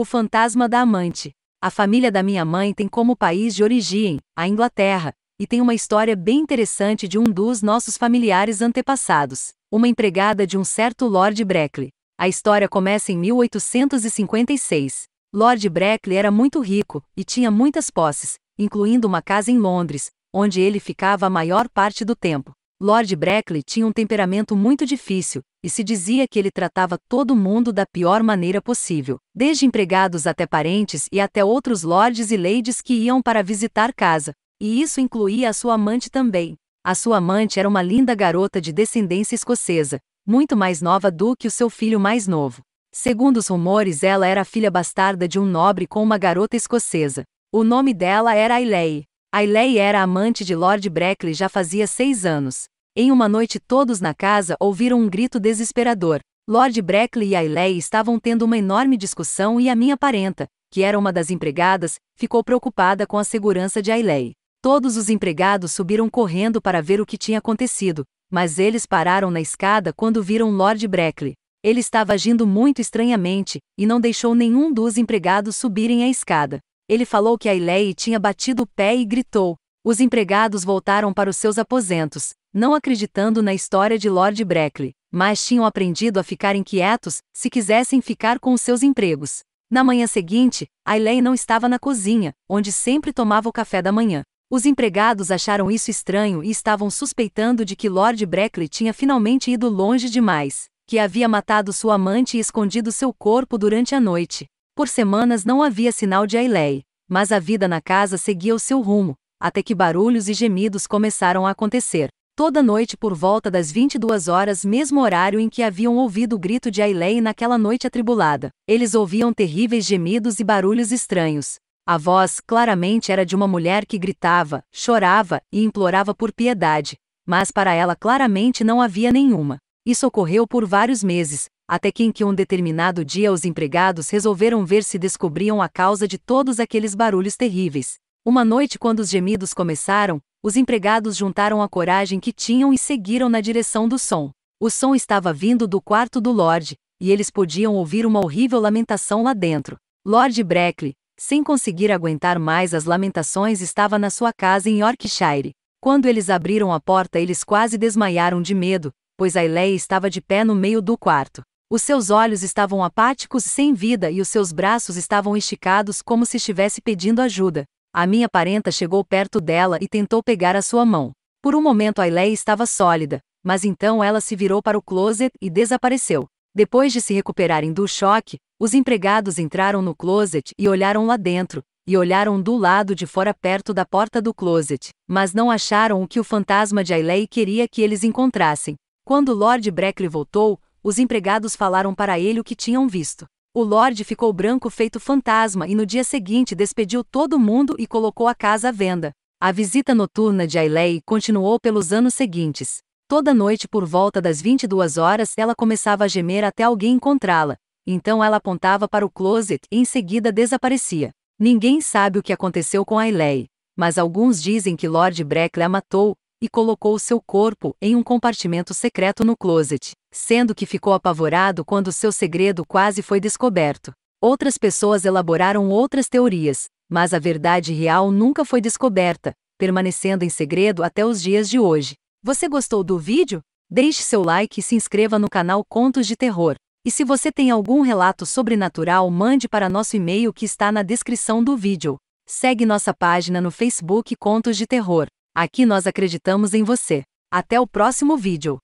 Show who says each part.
Speaker 1: O fantasma da amante. A família da minha mãe tem como país de origem a Inglaterra, e tem uma história bem interessante de um dos nossos familiares antepassados, uma empregada de um certo Lord Breckley. A história começa em 1856. Lord Breckley era muito rico e tinha muitas posses, incluindo uma casa em Londres, onde ele ficava a maior parte do tempo. Lord Brackley tinha um temperamento muito difícil, e se dizia que ele tratava todo mundo da pior maneira possível, desde empregados até parentes e até outros lords e ladies que iam para visitar casa, e isso incluía a sua amante também. A sua amante era uma linda garota de descendência escocesa, muito mais nova do que o seu filho mais novo. Segundo os rumores, ela era filha bastarda de um nobre com uma garota escocesa. O nome dela era Ailey. Ailey era amante de Lord Breckley já fazia seis anos. Em uma noite todos na casa ouviram um grito desesperador. Lord Breckley e Ailey estavam tendo uma enorme discussão e a minha parenta, que era uma das empregadas, ficou preocupada com a segurança de Ailey. Todos os empregados subiram correndo para ver o que tinha acontecido, mas eles pararam na escada quando viram Lord Breckley. Ele estava agindo muito estranhamente e não deixou nenhum dos empregados subirem a escada. Ele falou que a Ailei tinha batido o pé e gritou. Os empregados voltaram para os seus aposentos, não acreditando na história de Lord Brackley, mas tinham aprendido a ficar inquietos se quisessem ficar com os seus empregos. Na manhã seguinte, Ailey não estava na cozinha, onde sempre tomava o café da manhã. Os empregados acharam isso estranho e estavam suspeitando de que Lord Brackley tinha finalmente ido longe demais, que havia matado sua amante e escondido seu corpo durante a noite. Por semanas não havia sinal de Ailey, mas a vida na casa seguia o seu rumo, até que barulhos e gemidos começaram a acontecer. Toda noite por volta das 22 horas, mesmo horário em que haviam ouvido o grito de Ailey naquela noite atribulada. Eles ouviam terríveis gemidos e barulhos estranhos. A voz, claramente, era de uma mulher que gritava, chorava e implorava por piedade, mas para ela claramente não havia nenhuma. Isso ocorreu por vários meses, até que em que um determinado dia os empregados resolveram ver se descobriam a causa de todos aqueles barulhos terríveis. Uma noite, quando os gemidos começaram, os empregados juntaram a coragem que tinham e seguiram na direção do som. O som estava vindo do quarto do Lorde, e eles podiam ouvir uma horrível lamentação lá dentro. Lorde Breckley, sem conseguir aguentar mais as lamentações, estava na sua casa em Yorkshire. Quando eles abriram a porta, eles quase desmaiaram de medo, pois a Aileia estava de pé no meio do quarto. Os seus olhos estavam apáticos e sem vida e os seus braços estavam esticados como se estivesse pedindo ajuda. A minha parenta chegou perto dela e tentou pegar a sua mão. Por um momento Ailey estava sólida, mas então ela se virou para o closet e desapareceu. Depois de se recuperarem do choque, os empregados entraram no closet e olharam lá dentro, e olharam do lado de fora perto da porta do closet, mas não acharam o que o fantasma de Ailey queria que eles encontrassem. Quando Lord Breckley voltou, os empregados falaram para ele o que tinham visto. O Lorde ficou branco feito fantasma e no dia seguinte despediu todo mundo e colocou a casa à venda. A visita noturna de Ailey continuou pelos anos seguintes. Toda noite por volta das 22 horas ela começava a gemer até alguém encontrá-la. Então ela apontava para o closet e em seguida desaparecia. Ninguém sabe o que aconteceu com Ailey, mas alguns dizem que Lord Breckley a matou e colocou seu corpo em um compartimento secreto no closet sendo que ficou apavorado quando seu segredo quase foi descoberto. Outras pessoas elaboraram outras teorias, mas a verdade real nunca foi descoberta, permanecendo em segredo até os dias de hoje. Você gostou do vídeo? Deixe seu like e se inscreva no canal Contos de Terror. E se você tem algum relato sobrenatural, mande para nosso e-mail que está na descrição do vídeo. Segue nossa página no Facebook Contos de Terror. Aqui nós acreditamos em você. Até o próximo vídeo.